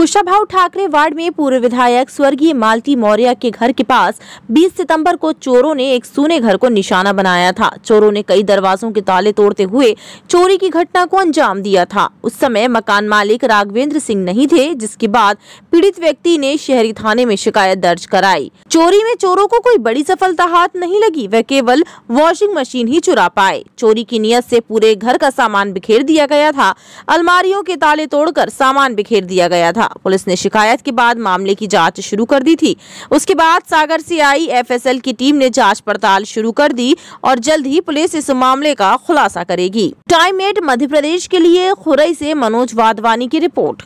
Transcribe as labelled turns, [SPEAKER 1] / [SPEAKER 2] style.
[SPEAKER 1] कुशाभा Thackeray ward में पूर्व विधायक स्वर्गीय मालती मौर्या के घर के पास 20 सितंबर को चोरों ने एक सोने घर को निशाना बनाया था चोरों ने कई दरवाजों के ताले तोड़ते हुए चोरी की घटना को अंजाम दिया था उस समय मकान मालिक राघवेंद्र सिंह नहीं थे जिसके बाद पीड़ित व्यक्ति ने शहरी थाने में शिकायत दर्ज कराई चोरी में चोरों को कोई बड़ी सफलता हाथ नहीं लगी वह केवल वॉशिंग मशीन ही चुरा पाए चोरी की नियत ऐसी पूरे घर का सामान बिखेर दिया गया था अलमारियों के ताले तोड़ सामान बिखेर दिया गया था था पुलिस ने शिकायत के बाद मामले की जांच शुरू कर दी थी उसके बाद सागर से आई एफएसएल की टीम ने जांच पड़ताल शुरू कर दी और जल्द ही पुलिस इस मामले का खुलासा करेगी टाइम एट मध्य प्रदेश के लिए खुरई ऐसी मनोज वाधवानी की रिपोर्ट